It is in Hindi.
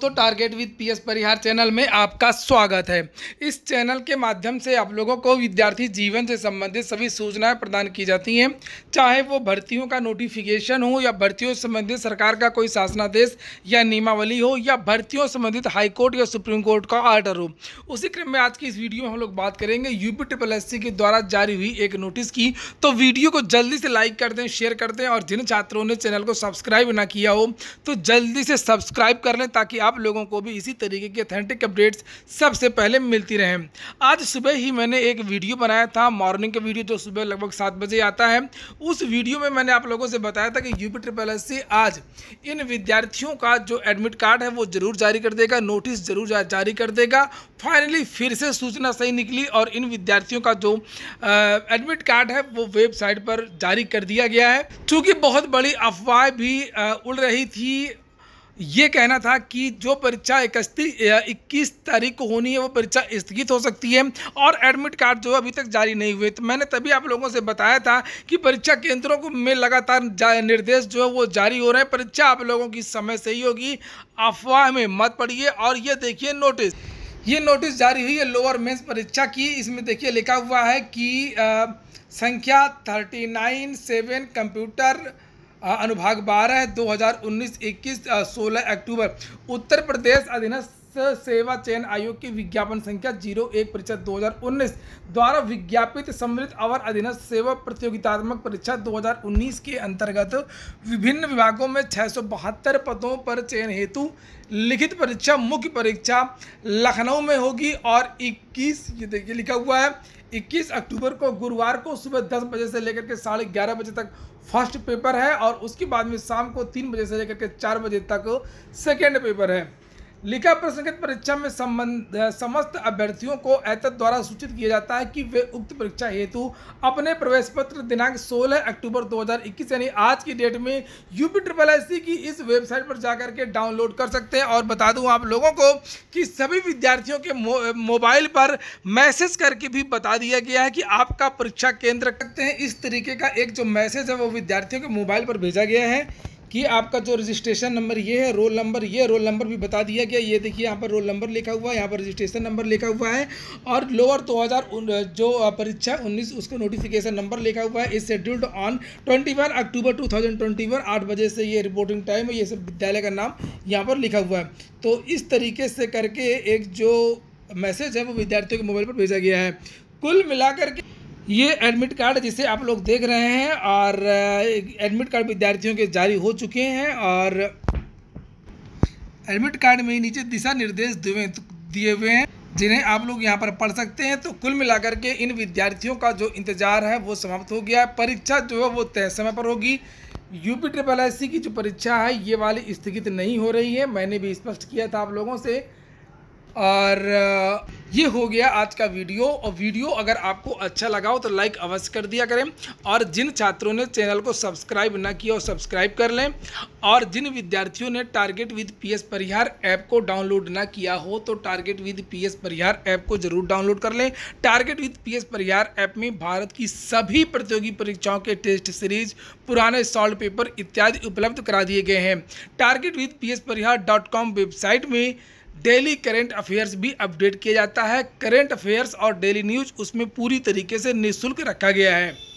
तो target with PS Parihar channel में आपका स्वागत है इस चैनल के माध्यम से आप लोगों को विद्यार्थी जीवन से संबंधित सभी सूचनाएं प्रदान की जाती हैं चाहे वो भर्तियों का नोटिफिकेशन हो या भर्तियों से संबंधित सरकार का कोई शासनादेश या नियमावली हो या भर्तियों संबंधित हाईकोर्ट या सुप्रीम कोर्ट का ऑर्डर हो उसी क्रम में आज की इस वीडियो में हम लोग बात करेंगे यूपी ट्रिपल एस के द्वारा जारी हुई एक नोटिस की तो वीडियो को जल्दी से लाइक कर दें शेयर कर दें और जिन छात्रों ने चैनल को सब्सक्राइब ना किया हो तो जल्दी से सब्सक्राइब कर लें ताकि आप आप लोगों को भी इसी तरीके की अथेंटिक अपडेट्स सबसे पहले मिलती रहें आज सुबह ही मैंने एक वीडियो बनाया था मॉर्निंग का वीडियो जो सुबह लगभग सात बजे आता है उस वीडियो में मैंने आप लोगों से बताया था कि यूपी पी से आज इन विद्यार्थियों का जो एडमिट कार्ड है वो जरूर जारी कर देगा नोटिस जरूर जारी कर देगा फाइनली फिर से सूचना सही निकली और इन विद्यार्थियों का जो एडमिट कार्ड है वो वेबसाइट पर जारी कर दिया गया है चूंकि बहुत बड़ी अफवाह भी आ, उड़ रही थी ये कहना था कि जो परीक्षा इकतीस इक्कीस तारीख को होनी है वो परीक्षा स्थगित हो सकती है और एडमिट कार्ड जो अभी तक जारी नहीं हुए तो मैंने तभी आप लोगों से बताया था कि परीक्षा केंद्रों को में लगातार निर्देश जो है वो जारी हो रहे हैं परीक्षा आप लोगों की समय से ही होगी अफवाह में मत पड़िए और ये देखिए नोटिस ये नोटिस जारी हुई है लोअर मेन्स परीक्षा की इसमें देखिए लिखा हुआ है कि आ, संख्या थर्टी नाइन सेवन कंप्यूटर अनुभाग बारह दो हज़ार उन्नीस इक्कीस सोलह अक्टूबर उत्तर प्रदेश अधीनस्थ सेवा चयन आयोग की विज्ञापन संख्या जीरो एक परीक्षा दो द्वारा विज्ञापित सम्मिलित अवर अधीनस्थ सेवा प्रतियोगितात्मक परीक्षा 2019 के अंतर्गत विभिन्न विभागों में छः पदों पर चयन हेतु लिखित परीक्षा मुख्य परीक्षा लखनऊ में होगी और 21 ये देखिए लिखा हुआ है 21 अक्टूबर को गुरुवार को सुबह दस बजे से लेकर के साढ़े ग्यारह बजे तक फर्स्ट पेपर है और उसके बाद में शाम को तीन बजे से लेकर के चार बजे तक सेकेंड पेपर है लिखा प्रश्नगत परीक्षा में संबंध समस्त अभ्यर्थियों को एत द्वारा सूचित किया जाता है कि वे उक्त परीक्षा हेतु अपने प्रवेश पत्र दिनांक 16 अक्टूबर 2021 यानी आज की डेट में यूपी ट्रिपल एस की इस वेबसाइट पर जाकर के डाउनलोड कर सकते हैं और बता दूं आप लोगों को कि सभी विद्यार्थियों के मो, मोबाइल पर मैसेज करके भी बता दिया गया है कि आपका परीक्षा केंद्र करते हैं इस तरीके का एक जो मैसेज है वो विद्यार्थियों के मोबाइल पर भेजा गया है कि आपका जो रजिस्ट्रेशन नंबर ये है रोल नंबर ये रोल नंबर भी बता दिया गया ये देखिए यहाँ पर रोल नंबर लिखा हुआ है यहाँ पर रजिस्ट्रेशन नंबर लिखा हुआ है और लोअर दो हज़ार जो परीक्षा उन्नीस उसको नोटिफिकेशन नंबर लिखा हुआ है इस scheduled on twenty one October two thousand twenty one आठ बजे से ये रिपोर्टिंग टाइम है ये सब विद्यालय का नाम यहाँ पर लिखा हुआ है तो इस तरीके से करके एक जो मैसेज है वो विद्यार्थियों के मोबाइल पर भेजा गया है कुल मिलाकर के ये एडमिट कार्ड जिसे आप लोग देख रहे हैं और एडमिट कार्ड विद्यार्थियों के जारी हो चुके हैं और एडमिट कार्ड में नीचे दिशा निर्देश दिए हुए हैं जिन्हें आप लोग यहाँ पर पढ़ सकते हैं तो कुल मिलाकर के इन विद्यार्थियों का जो इंतजार है वो समाप्त हो गया है परीक्षा जो है वो तय समय पर होगी यूपी ट्रिपल एस की जो परीक्षा है ये वाली स्थगित नहीं हो रही है मैंने भी स्पष्ट किया था आप लोगों से और ये हो गया आज का वीडियो और वीडियो अगर आपको अच्छा लगा हो तो लाइक अवश्य कर दिया करें और जिन छात्रों ने चैनल को सब्सक्राइब ना किया हो सब्सक्राइब कर लें और जिन विद्यार्थियों ने target with PS Parihar app को डाउनलोड ना किया हो तो target with PS Parihar app को जरूर डाउनलोड कर लें target with P Parihar app में भारत की सभी प्रतियोगी परीक्षाओं के टेस्ट सीरीज पुराने सॉल्व पेपर इत्यादि उपलब्ध करा दिए गए हैं टारगेट विद पी वेबसाइट में डेली करेंट अफेयर्स भी अपडेट किया जाता है करेंट अफेयर्स और डेली न्यूज उसमें पूरी तरीके से निःशुल्क रखा गया है